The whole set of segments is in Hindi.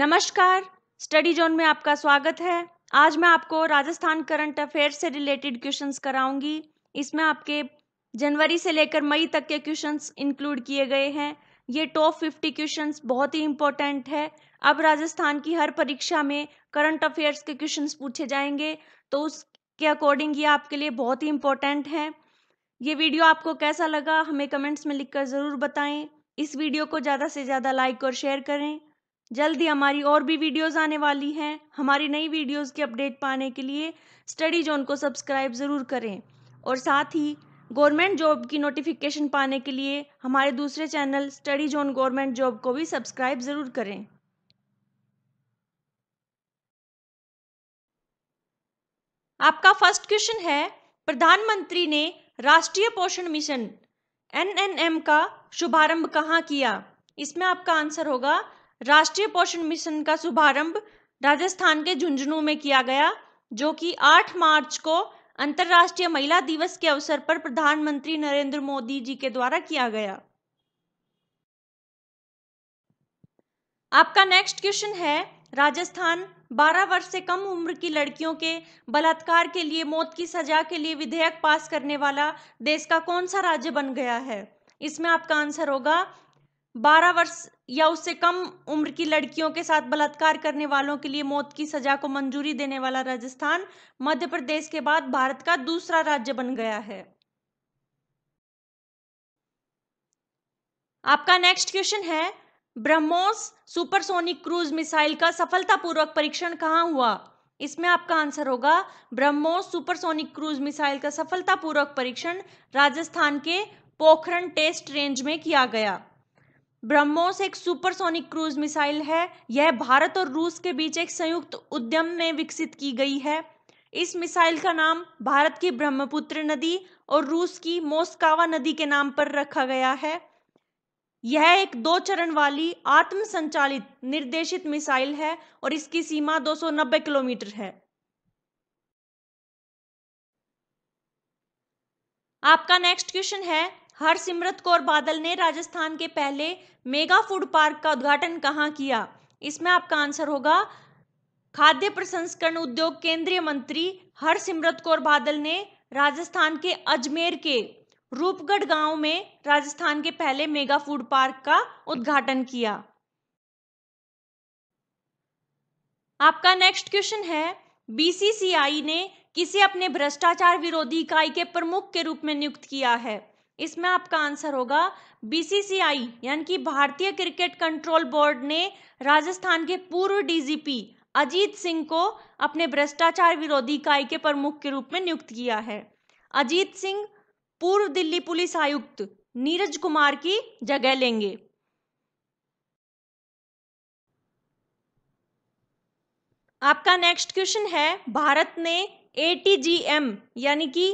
नमस्कार स्टडी जोन में आपका स्वागत है आज मैं आपको राजस्थान करंट अफेयर से रिलेटेड क्वेश्चंस कराऊंगी इसमें आपके जनवरी से लेकर मई तक के क्वेश्चंस इंक्लूड किए गए हैं ये टॉप फिफ्टी क्वेश्चंस बहुत ही इंपॉर्टेंट है अब राजस्थान की हर परीक्षा में करंट अफेयर्स के क्वेश्चंस पूछे जाएंगे तो उसके अकॉर्डिंग ये आपके लिए बहुत ही इंपॉर्टेंट है ये वीडियो आपको कैसा लगा हमें कमेंट्स में लिखकर ज़रूर बताएं इस वीडियो को ज़्यादा से ज़्यादा लाइक और शेयर करें जल्दी हमारी और भी वीडियोस आने वाली हैं हमारी नई वीडियोस की अपडेट पाने के लिए स्टडी जोन को सब्सक्राइब ज़रूर करें और साथ ही गवर्नमेंट जॉब की नोटिफिकेशन पाने के लिए हमारे दूसरे channel study zone government job को भी सब्सक्राइब ज़रूर करें आपका फर्स्ट क्वेश्चन है प्रधानमंत्री ने राष्ट्रीय पोषण मिशन एनएनएम का शुभारंभ कहाँ किया इसमें आपका आंसर होगा राष्ट्रीय पोषण मिशन का शुभारंभ राजस्थान के झुंझुनू में किया गया जो कि 8 मार्च को अंतर्राष्ट्रीय महिला दिवस के अवसर पर प्रधानमंत्री नरेंद्र मोदी जी के द्वारा किया गया आपका नेक्स्ट क्वेश्चन है राजस्थान 12 वर्ष से कम उम्र की लड़कियों के बलात्कार के लिए मौत की सजा के लिए विधेयक पास करने वाला देश का कौन सा राज्य बन गया है इसमें आपका आंसर होगा 12 वर्ष या उससे कम उम्र की लड़कियों के साथ बलात्कार करने वालों के लिए मौत की सजा को मंजूरी देने वाला राजस्थान मध्य प्रदेश के बाद भारत का दूसरा राज्य बन गया है आपका नेक्स्ट क्वेश्चन है ब्रह्मोस सुपरसोनिक क्रूज मिसाइल का सफलतापूर्वक परीक्षण कहाँ हुआ इसमें आपका आंसर होगा ब्रह्मोस सुपरसोनिक क्रूज मिसाइल का सफलतापूर्वक परीक्षण राजस्थान के पोखरण टेस्ट रेंज में किया गया ब्रह्मोस एक सुपरसोनिक क्रूज मिसाइल है यह भारत और रूस के बीच एक संयुक्त उद्यम में विकसित की गई है इस मिसाइल का नाम भारत की ब्रह्मपुत्र नदी और रूस की मोस्कावा नदी के नाम पर रखा गया है यह एक दो चरण वाली आत्मसंचालित निर्देशित मिसाइल है और इसकी सीमा 290 किलोमीटर है आपका नेक्स्ट क्वेश्चन है हरसिमरत कौर बादल ने राजस्थान के पहले मेगा फूड पार्क का उद्घाटन कहाँ किया इसमें आपका आंसर होगा खाद्य प्रसंस्करण उद्योग केंद्रीय मंत्री हरसिमरत कौर बादल ने राजस्थान के अजमेर के रूपगढ़ गांव में राजस्थान के पहले मेगा फूड पार्क का उद्घाटन किया आपका नेक्स्ट क्वेश्चन है बीसीसीआई ने किसे अपने भ्रष्टाचार विरोधी इकाई के प्रमुख के रूप में नियुक्त किया है इसमें आपका आंसर होगा बीसीसीआई यानी कि भारतीय क्रिकेट कंट्रोल बोर्ड ने राजस्थान के पूर्व डीजीपी अजीत सिंह को अपने भ्रष्टाचार विरोधी इकाई के प्रमुख के रूप में नियुक्त किया है अजीत सिंह पूर्व दिल्ली पुलिस आयुक्त नीरज कुमार की जगह लेंगे आपका नेक्स्ट क्वेश्चन है भारत ने एटीजीएम यानी कि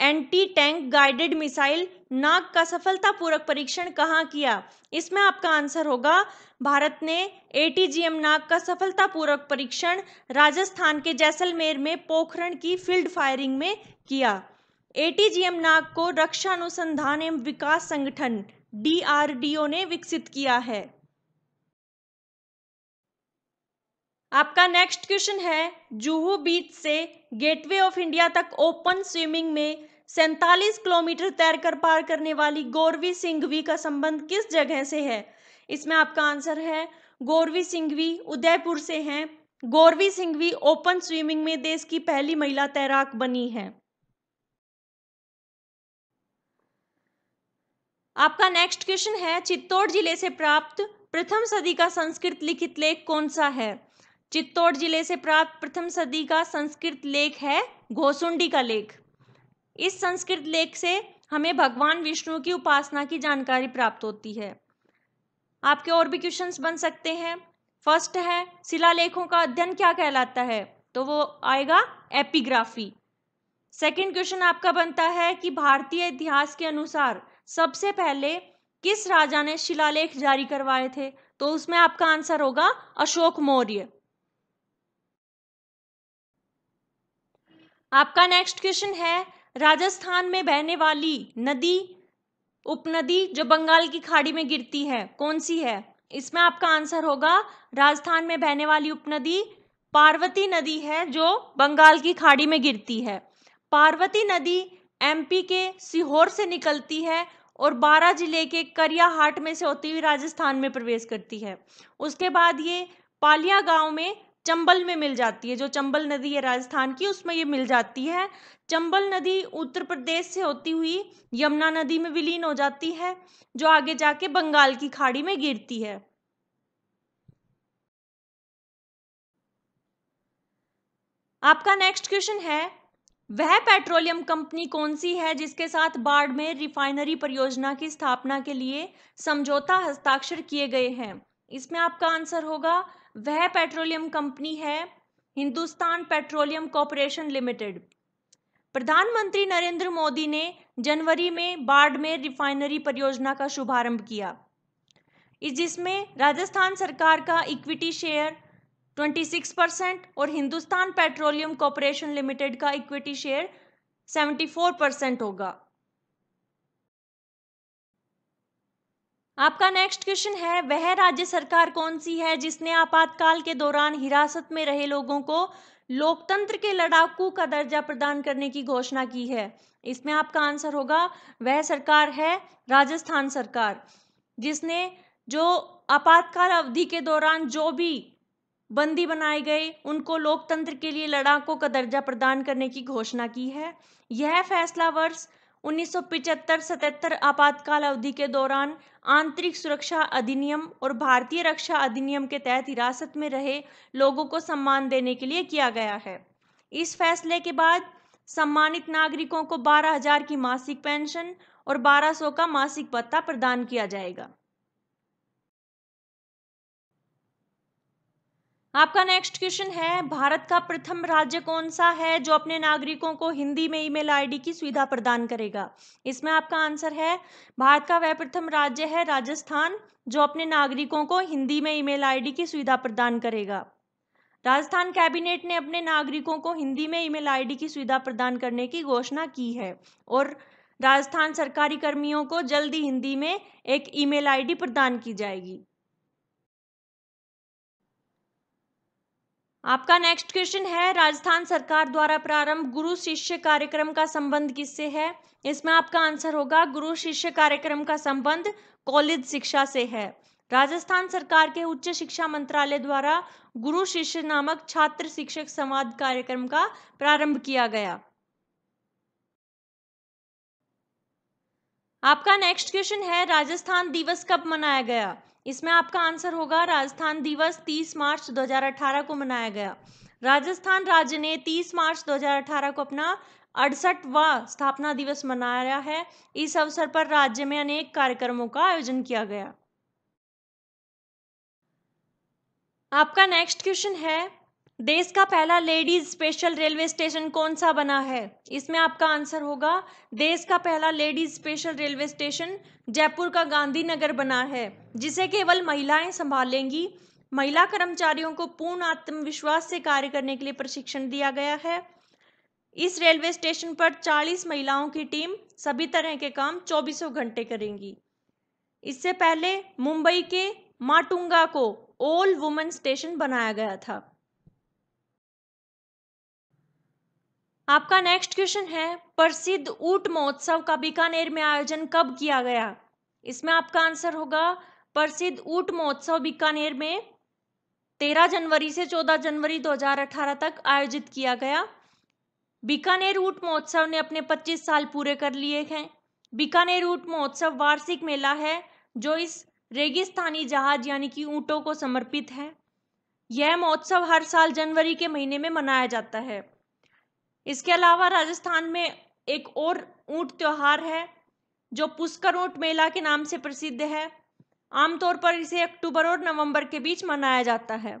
anti tank guided missile Nag का सफलतापूर्वक परीक्षण कहाँ किया इसमें आपका आंसर होगा भारत ने एटीजीएम नाग का सफलतापूर्वक परीक्षण राजस्थान के जैसलमेर में पोखरण की फील्ड फायरिंग में किया एटीजीएम नाग को रक्षा अनुसंधान एवं विकास संगठन डीआरडीओ ने विकसित किया है आपका नेक्स्ट क्वेश्चन है जुहू बीच से गेटवे ऑफ इंडिया तक ओपन स्विमिंग में सैतालीस किलोमीटर तैरकर पार करने वाली गोरवी सिंघवी का संबंध किस जगह से है इसमें आपका आंसर है गोरवी सिंघवी उदयपुर से हैं गोरवी सिंघवी ओपन स्विमिंग में देश की पहली महिला तैराक बनी है आपका नेक्स्ट क्वेश्चन है चित्तौड़ जिले से प्राप्त प्रथम सदी का संस्कृत लिखित लेख कौन सा है चित्तौड़ जिले से प्राप्त प्रथम सदी का संस्कृत लेख है घोसुंडी का लेख इस संस्कृत लेख से हमें भगवान विष्णु की उपासना की जानकारी प्राप्त होती है आपके और भी क्वेश्चंस बन सकते हैं फर्स्ट है शिलालेखों का अध्ययन क्या कहलाता है तो वो आएगा एपिग्राफी सेकंड क्वेश्चन आपका बनता है कि भारतीय इतिहास के अनुसार सबसे पहले किस राजा ने शिलालेख जारी करवाए थे तो उसमें आपका आंसर होगा अशोक मौर्य आपका नेक्स्ट क्वेश्चन है राजस्थान में बहने वाली नदी उपनदी जो बंगाल की खाड़ी में गिरती है कौन सी है इसमें आपका आंसर होगा राजस्थान में बहने वाली उपनदी पार्वती नदी है जो बंगाल की खाड़ी में गिरती है पार्वती नदी एमपी के सीहोर से निकलती है और बारह जिले के करियाहाट में से होती हुई राजस्थान में प्रवेश करती है उसके बाद ये पालिया गांव में चंबल में मिल जाती है जो चंबल नदी है राजस्थान की उसमें ये मिल जाती है चंबल नदी उत्तर प्रदेश से होती हुई यमुना नदी में विलीन हो जाती है जो आगे जाके बंगाल की खाड़ी में गिरती है आपका नेक्स्ट क्वेश्चन है वह पेट्रोलियम कंपनी कौन सी है जिसके साथ बाड़मेर रिफाइनरी परियोजना की स्थापना के लिए समझौता हस्ताक्षर किए गए हैं इसमें आपका आंसर होगा वह पेट्रोलियम कंपनी है हिंदुस्तान पेट्रोलियम कॉरपोरेशन लिमिटेड प्रधानमंत्री नरेंद्र मोदी ने जनवरी में बाड़मेर रिफाइनरी परियोजना का शुभारंभ किया इस जिसमें राजस्थान सरकार का इक्विटी शेयर 26 परसेंट और हिंदुस्तान पेट्रोलियम कॉरपोरेशन लिमिटेड का इक्विटी शेयर 74 परसेंट होगा आपका नेक्स्ट क्वेश्चन है वह राज्य सरकार कौन सी है जिसने आपातकाल के दौरान हिरासत में रहे लोगों को लोकतंत्र के लड़ाकू का दर्जा प्रदान करने की घोषणा की है इसमें आपका आंसर होगा वह सरकार है राजस्थान सरकार जिसने जो आपातकाल अवधि के दौरान जो भी बंदी बनाए गए उनको लोकतंत्र के लिए लड़ाकों का दर्जा प्रदान करने की घोषणा की है यह फैसला वर्ष 1975-77 आपातकाल अवधि के दौरान आंतरिक सुरक्षा अधिनियम और भारतीय रक्षा अधिनियम के तहत हिरासत में रहे लोगों को सम्मान देने के लिए किया गया है इस फैसले के बाद सम्मानित नागरिकों को बारह हजार की मासिक पेंशन और बारह सौ का मासिक भत्ता प्रदान किया जाएगा आपका नेक्स्ट क्वेश्चन है भारत का प्रथम राज्य कौन सा है जो अपने नागरिकों को हिंदी में ईमेल आईडी की सुविधा प्रदान करेगा इसमें आपका आंसर है भारत का वह प्रथम राज्य है राजस्थान जो अपने नागरिकों को हिंदी में ईमेल आईडी की सुविधा प्रदान करेगा राजस्थान कैबिनेट ने अपने नागरिकों को हिंदी में ईमेल आईडी की सुविधा प्रदान करने की घोषणा की है और राजस्थान सरकारी कर्मियों को जल्दी हिंदी में एक ईमेल आईडी प्रदान की जाएगी आपका नेक्स्ट क्वेश्चन है राजस्थान सरकार द्वारा प्रारंभ गुरु शिष्य कार्यक्रम का संबंध किससे है इसमें आपका आंसर होगा गुरु शिष्य कार्यक्रम का संबंध कॉलेज शिक्षा से है राजस्थान सरकार के उच्च शिक्षा मंत्रालय द्वारा गुरु शिष्य नामक छात्र शिक्षक संवाद कार्यक्रम का प्रारंभ किया गया आपका नेक्स्ट क्वेश्चन है राजस्थान दिवस कब मनाया गया इसमें आपका आंसर होगा राजस्थान दिवस 30 मार्च 2018 को मनाया गया राजस्थान राज्य ने 30 मार्च 2018 को अपना अड़सठवा स्थापना दिवस मनाया है इस अवसर पर राज्य में अनेक कार्यक्रमों का आयोजन किया गया आपका नेक्स्ट क्वेश्चन है देश का पहला लेडीज स्पेशल रेलवे स्टेशन कौन सा बना है इसमें आपका आंसर होगा देश का पहला ladies special railway station Jaipur का गांधीनगर बना है जिसे केवल महिलाएं संभालेंगी महिला कर्मचारियों को पूर्ण आत्मविश्वास से कार्य करने के लिए प्रशिक्षण दिया गया है इस रेलवे स्टेशन पर 40 महिलाओं की टीम सभी तरह के काम चौबीसों घंटे करेंगी इससे पहले मुंबई के माटुंगा को ऑल वुमेन स्टेशन बनाया गया था आपका नेक्स्ट क्वेश्चन है प्रसिद्ध ऊट महोत्सव का बीकानेर में आयोजन कब किया गया इसमें आपका आंसर होगा प्रसिद्ध ऊट महोत्सव बीकानेर में 13 जनवरी से 14 जनवरी 2018 तक आयोजित किया गया बीकानेर ऊट महोत्सव ने अपने 25 साल पूरे कर लिए हैं बीकानेर ऊट महोत्सव वार्षिक मेला है जो इस रेगिस्तानी जहाज यानी कि ऊँटों को समर्पित है यह महोत्सव हर साल जनवरी के महीने में मनाया जाता है इसके अलावा राजस्थान में एक और ऊंट त्यौहार है जो पुष्कर ऊँट मेला के नाम से प्रसिद्ध है आमतौर पर इसे अक्टूबर और नवंबर के बीच मनाया जाता है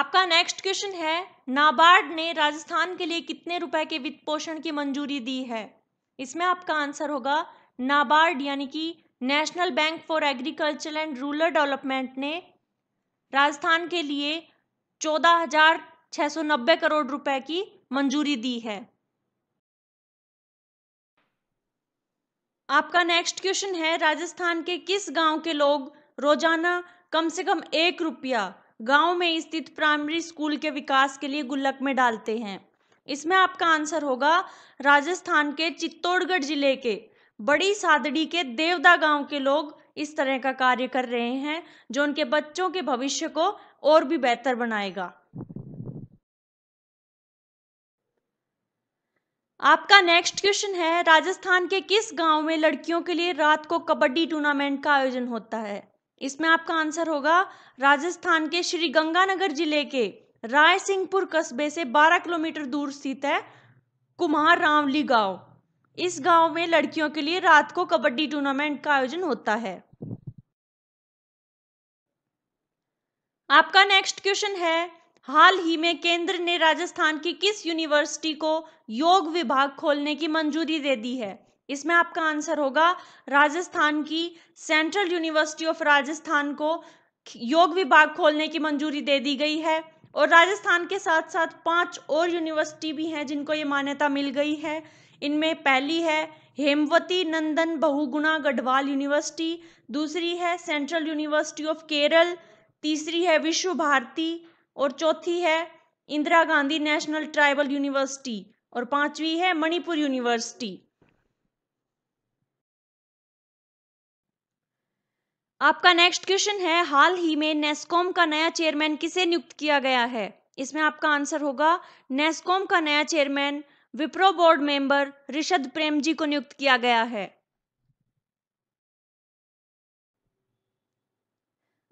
आपका नेक्स्ट क्वेश्चन है नाबार्ड ने राजस्थान के लिए कितने रुपए के वित्त पोषण की मंजूरी दी है इसमें आपका आंसर होगा नाबार्ड यानी कि national bank for agriculture and rural development ने राजस्थान के लिए 14,690 करोड़ रुपए की मंजूरी दी है आपका नेक्स्ट क्वेश्चन है राजस्थान के किस गांव के लोग रोजाना कम से कम एक रुपया गांव में स्थित प्राइमरी स्कूल के विकास के लिए गुल्लक में डालते हैं इसमें आपका आंसर होगा राजस्थान के चित्तौड़गढ़ जिले के बड़ी सादड़ी के देवदा गांव के लोग इस तरह का कार्य कर रहे हैं जो उनके बच्चों के भविष्य को और भी बेहतर बनाएगा आपका नेक्स्ट क्वेश्चन है राजस्थान के किस गांव में लड़कियों के लिए रात को कबड्डी टूर्नामेंट का आयोजन होता है इसमें आपका आंसर होगा राजस्थान के श्री गंगानगर जिले के राय सिंहपुर कस्बे से 12 किलोमीटर दूर स्थित है कुमार रामली गांव इस गांव में लड़कियों के लिए रात को कबड्डी टूर्नामेंट का आयोजन होता है आपका नेक्स्ट क्वेश्चन है हाल ही में केंद्र ने राजस्थान की किस यूनिवर्सिटी को योग विभाग खोलने की मंजूरी दे दी है इसमें आपका आंसर होगा राजस्थान की सेंट्रल यूनिवर्सिटी ऑफ राजस्थान को योग विभाग खोलने की मंजूरी दे दी गई है और राजस्थान के साथ साथ पांच और यूनिवर्सिटी भी हैं जिनको ये मान्यता मिल गई है इनमें पहली है हेमवती नंदन बहुगुणा गढ़वाल यूनिवर्सिटी दूसरी है सेंट्रल यूनिवर्सिटी ऑफ केरल तीसरी है विश्व भारती और चौथी है Indira Gandhi national tribal university और पांचवी है मणिपुर यूनिवर्सिटी आपका नेक्स्ट क्वेश्चन है हाल ही में नेस्कॉम का नया चेयरमैन किसे नियुक्त किया गया है इसमें आपका आंसर होगा नेस्कॉम का नया chairman Wipro board member Rishad Premji को नियुक्त किया गया है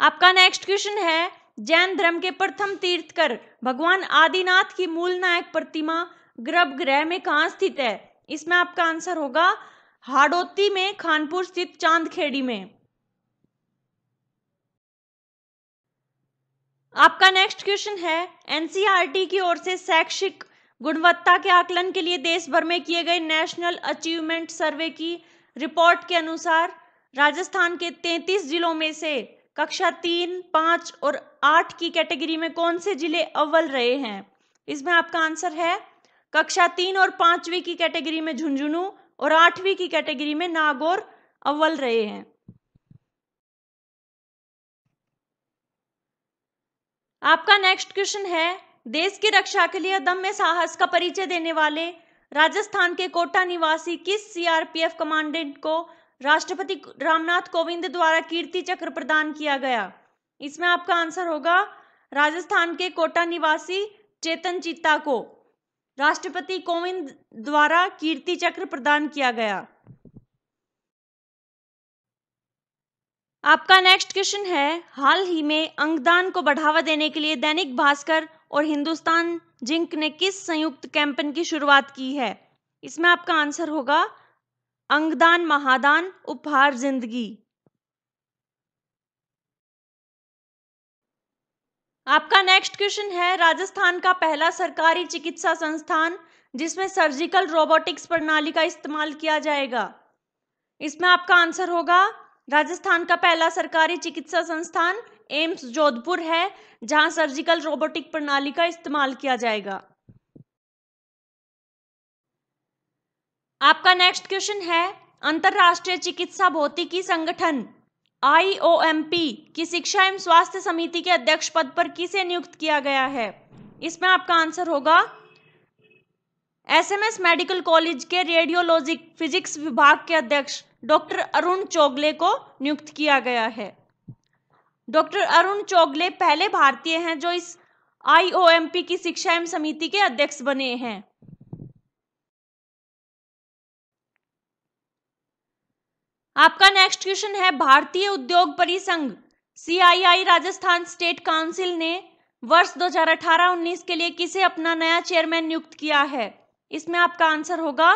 आपका नेक्स्ट क्वेश्चन है जैन धर्म के प्रथम तीर्थकर भगवान आदिनाथ की मूल नायक प्रतिमा ग्रह में कहा स्थित है इसमें आपका आंसर होगा हाडोती में खानपुर स्थित चांदखेड़ी में आपका नेक्स्ट क्वेश्चन है एनसीईआरटी e की ओर से शैक्षिक गुणवत्ता के आकलन के लिए देश भर में किए गए नेशनल अचीवमेंट सर्वे की रिपोर्ट के अनुसार राजस्थान के 33 जिलों में से कक्षा तीन पाँच और आठ की कैटेगरी में कौन से जिले अव्वल रहे हैं इसमें आपका आंसर है कक्षा तीन और पांचवी की कैटेगरी में झुंझुनू और आठवीं की कैटेगरी में नागौर अव्वल रहे हैं आपका नेक्स्ट क्वेश्चन है देश की रक्षा के लिए अदम्य साहस का परिचय देने वाले राजस्थान के कोटा निवासी किस सीआरपीएफ कमांडेंट को राष्ट्रपति रामनाथ कोविंद द्वारा कीर्ति चक्र प्रदान किया गया इसमें आपका आंसर होगा राजस्थान के कोटा निवासी चेतन चित्ता को राष्ट्रपति कोविंद द्वारा कीर्ति चक्र प्रदान किया गया आपका नेक्स्ट क्वेश्चन है हाल ही में अंगदान को बढ़ावा देने के लिए दैनिक भास्कर और हिंदुस्तान जिंक ने किस संयुक्त कैंपेन की शुरुआत की है इसमें आपका आंसर होगा अंगदान महादान उपहार जिंदगी आपका नेक्स्ट क्वेश्चन है राजस्थान का पहला सरकारी चिकित्सा संस्थान जिसमें सर्जिकल रोबोटिक्स प्रणाली का इस्तेमाल किया जाएगा इसमें आपका आंसर होगा राजस्थान का पहला सरकारी चिकित्सा संस्थान एम्स जोधपुर है जहां सर्जिकल रोबोटिक प्रणाली का इस्तेमाल किया जाएगा आपका नेक्स्ट क्वेश्चन है अंतरराष्ट्रीय चिकित्सा भौतिकी संगठन पी की शिक्षा एवं स्वास्थ्य समिति के अध्यक्ष पद पर किसे नियुक्त किया गया है इसमें आपका आंसर होगा एसएमएस मेडिकल कॉलेज के रेडियोलॉजिक फिजिक्स विभाग के अध्यक्ष डॉक्टर अरुण चोगले को नियुक्त किया गया है डॉक्टर अरुण चोगले पहले भारतीय हैं जो इस आईओएमपी की शिक्षा एवं समिति के अध्यक्ष बने हैं आपका नेक्स्ट क्वेश्चन है भारतीय उद्योग परिसंघ सीआईआई राजस्थान स्टेट काउंसिल ने वर्ष 2018-19 के लिए किसे अपना नया चेयरमैन नियुक्त किया है इसमें आपका आंसर होगा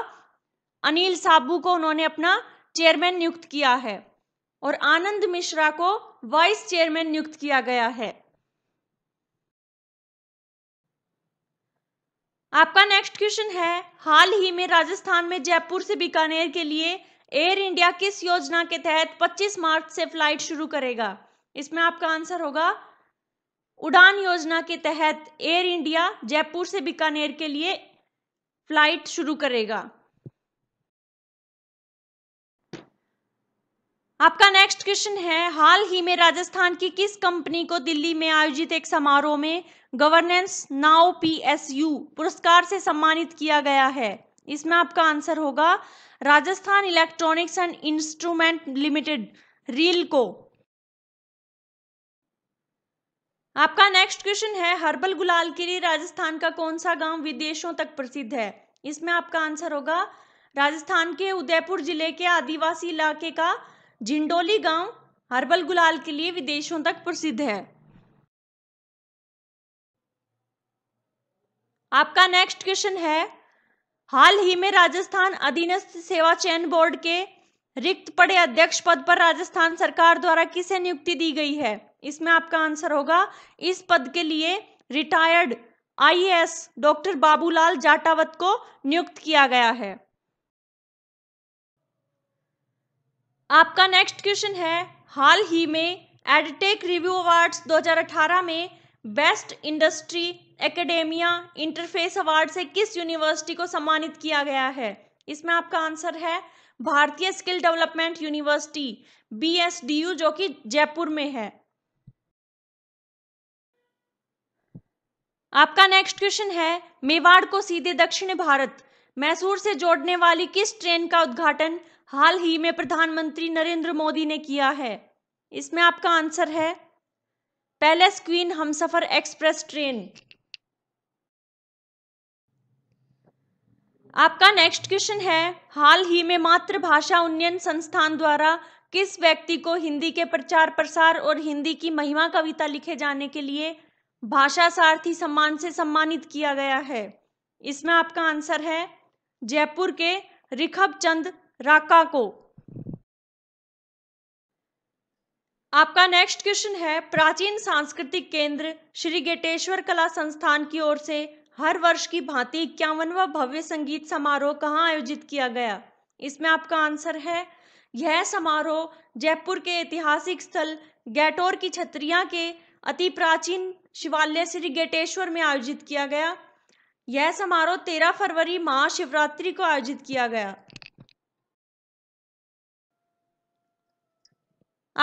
अनिल साबू को उन्होंने अपना चेयरमैन नियुक्त किया है और आनंद मिश्रा को वाइस चेयरमैन नियुक्त किया गया है आपका नेक्स्ट क्वेश्चन है हाल ही में राजस्थान में जयपुर से बीकानेर के लिए एयर इंडिया किस योजना के तहत 25 मार्च से फ्लाइट शुरू करेगा इसमें आपका आंसर होगा उड़ान योजना के तहत एयर इंडिया जयपुर से बीकानेर के लिए फ्लाइट शुरू करेगा आपका नेक्स्ट क्वेश्चन है हाल ही में राजस्थान की किस कंपनी को दिल्ली में आयोजित एक समारोह में गवर्नेंस नाउ पीएसयू पुरस्कार से सम्मानित किया गया है इसमें आपका आंसर होगा Rajasthan electronics and instrument limited REIL को आपका नेक्स्ट क्वेश्चन है हर्बल गुलाल के लिए राजस्थान का कौन सा गांव विदेशों तक प्रसिद्ध है इसमें आपका आंसर होगा राजस्थान के उदयपुर जिले के आदिवासी इलाके का झिंडोली गांव हर्बल गुलाल के लिए विदेशों तक प्रसिद्ध है आपका नेक्स्ट क्वेश्चन है हाल ही में राजस्थान अधीनस्थ सेवा चयन बोर्ड के रिक्त पड़े अध्यक्ष पद पर राजस्थान सरकार द्वारा किसे नियुक्ति दी गई है इसमें आपका आंसर होगा इस पद के लिए retired IAS doctor Babulal Jatawat को नियुक्त किया गया है आपका नेक्स्ट क्वेश्चन है हाल ही में एडटेक रिव्यू अवार्ड्स 2018 में best industry academia interface award से किस यूनिवर्सिटी को सम्मानित किया गया है इसमें आपका आंसर है भारतीय स्किल डेवलपमेंट यूनिवर्सिटी बी जो कि जयपुर में है आपका नेक्स्ट क्वेश्चन है मेवाड़ को सीधे दक्षिण भारत मैसूर से जोड़ने वाली किस ट्रेन का उद्घाटन हाल ही में प्रधानमंत्री नरेंद्र मोदी ने किया है इसमें आपका आंसर है palace queen Humsafar express train आपका नेक्स्ट क्वेश्चन है हाल ही में मातृभाषा उन्नयन संस्थान द्वारा किस व्यक्ति को हिंदी के प्रचार प्रसार और हिंदी की महिमा कविता लिखे जाने के लिए भाषा सारथी सम्मान से सम्मानित किया गया है इसमें आपका आंसर है जयपुर के रिखब चंद राका को आपका नेक्स्ट क्वेश्चन है प्राचीन सांस्कृतिक केंद्र श्री गेटेश्वर कला संस्थान की ओर से हर वर्ष की भांति इक्यावनवा भव्य संगीत समारोह कहाँ आयोजित किया गया इसमें आपका आंसर है यह समारोह जयपुर के ऐतिहासिक स्थल गैटोर की छत्रिया के अति प्राचीन शिवालय श्री गेटेश्वर में आयोजित किया गया यह समारोह तेरह फरवरी महाशिवरात्रि को आयोजित किया गया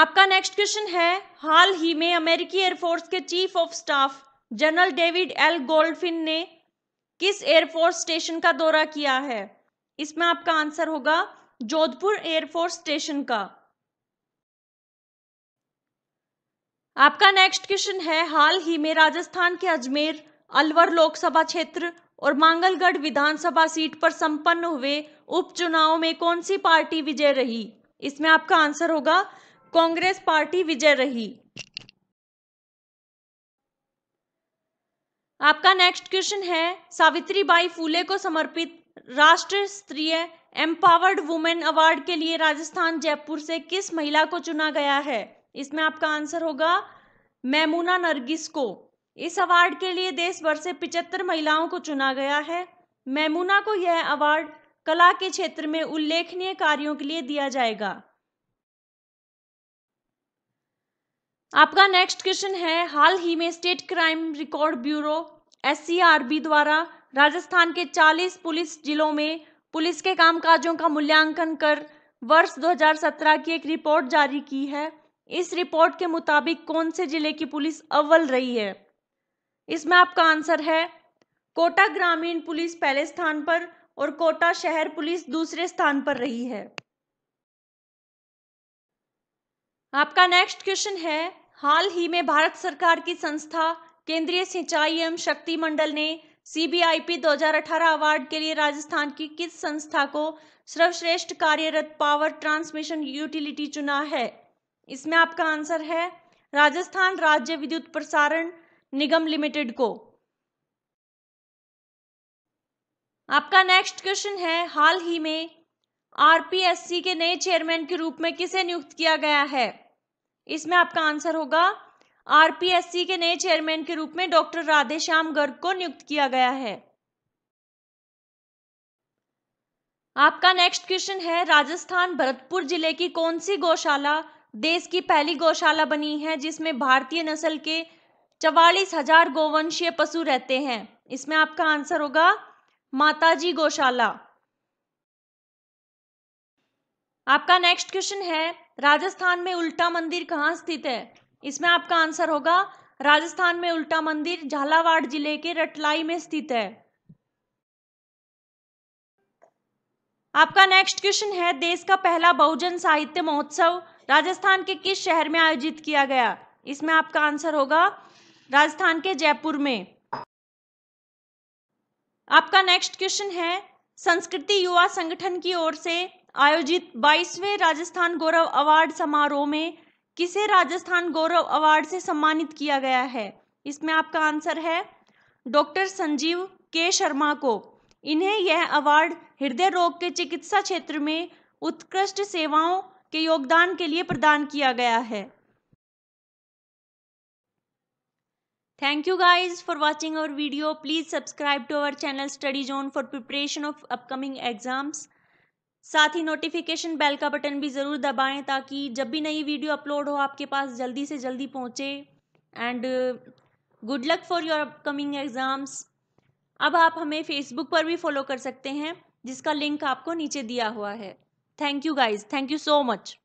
आपका नेक्स्ट क्वेश्चन है हाल ही में अमेरिकी एयरफोर्स के chief of staff general David L Goldfein ने किस एयरफोर्स स्टेशन का दौरा किया है इसमें आपका आंसर होगा जोधपुर एयरफोर्स स्टेशन का आपका नेक्स्ट क्वेश्चन है हाल ही में राजस्थान के अजमेर अलवर लोकसभा क्षेत्र और मांगलगढ़ विधानसभा सीट पर संपन्न हुए उपचुनाव में कौन सी पार्टी विजय रही इसमें आपका आंसर होगा कांग्रेस पार्टी विजय रही आपका नेक्स्ट क्वेश्चन है सावित्री बाई फूले को समर्पित राष्ट्र स्तरीय एम्पावर्ड वुमेन अवार्ड के लिए राजस्थान जयपुर से किस महिला को चुना गया है इसमें आपका आंसर होगा मैमुना नरगिस को इस अवार्ड के लिए देश भर से पिचहत्तर महिलाओं को चुना गया है मैमुना को यह अवार्ड कला के क्षेत्र में उल्लेखनीय कार्यों के लिए दिया जाएगा आपका नेक्स्ट क्वेश्चन है हाल ही में state crime record bureau S द्वारा राजस्थान के 40 पुलिस जिलों में पुलिस के कामकाजों का मूल्यांकन कर वर्ष 2017 की एक रिपोर्ट जारी की है इस रिपोर्ट के मुताबिक कौन से जिले की पुलिस अव्वल रही है इसमें आपका आंसर है कोटा ग्रामीण पुलिस पहले स्थान पर और कोटा शहर पुलिस दूसरे स्थान पर रही है आपका नेक्स्ट क्वेश्चन है हाल ही में भारत सरकार की संस्था केंद्रीय सिंचाई एवं शक्ति मंडल ने सी बी आई पी दो हजार अठारह अवार्ड के लिए राजस्थान की किस संस्था को सर्वश्रेष्ठ कार्यरत पावर ट्रांसमिशन यूटिलिटी चुना है इसमें आपका आंसर है राजस्थान राज्य विद्युत प्रसारण निगम लिमिटेड को आपका नेक्स्ट क्वेश्चन है हाल ही में आरपीएससी के नए चेयरमैन के रूप में किसे नियुक्त किया गया है इसमें आपका आंसर होगा आरपीएससी के नए चेयरमैन के रूप में डॉक्टर राधेश्याम गर्ग को नियुक्त किया गया है आपका नेक्स्ट क्वेश्चन है राजस्थान भरतपुर जिले की कौन सी गौशाला देश की पहली गौशाला बनी है जिसमें भारतीय नस्ल के चवालीस हजार गोवंशीय पशु रहते हैं इसमें आपका आंसर होगा माताजी गौशाला आपका नेक्स्ट क्वेश्चन है राजस्थान में उल्टा मंदिर कहाँ स्थित है इसमें आपका आंसर होगा राजस्थान में उल्टा मंदिर झालावाड़ जिले के रटलाई में स्थित है आपका नेक्स्ट क्वेश्चन है देश का पहला बहुजन साहित्य महोत्सव राजस्थान के किस शहर में आयोजित किया गया इसमें आपका आंसर होगा राजस्थान के जयपुर में आपका नेक्स्ट क्वेश्चन है संस्कृति युवा संगठन की ओर से आयोजित 22वें राजस्थान गौरव अवार्ड समारोह में किसे राजस्थान गौरव अवार्ड से सम्मानित किया गया है इसमें आपका आंसर है डॉक्टर संजीव के शर्मा को इन्हें यह अवार्ड हृदय रोग के चिकित्सा क्षेत्र में उत्कृष्ट सेवाओं के योगदान के लिए प्रदान किया गया है thank you guys for watching our video please subscribe to our channel study zone for preparation of upcoming exams साथ ही नोटिफिकेशन बेल का बटन भी ज़रूर दबाएं ताकि जब भी नई वीडियो अपलोड हो आपके पास जल्दी से जल्दी पहुँचे and good luck for your upcoming exams अब आप हमें फेसबुक पर भी फॉलो कर सकते हैं जिसका लिंक आपको नीचे दिया हुआ है thank you guys thank you so much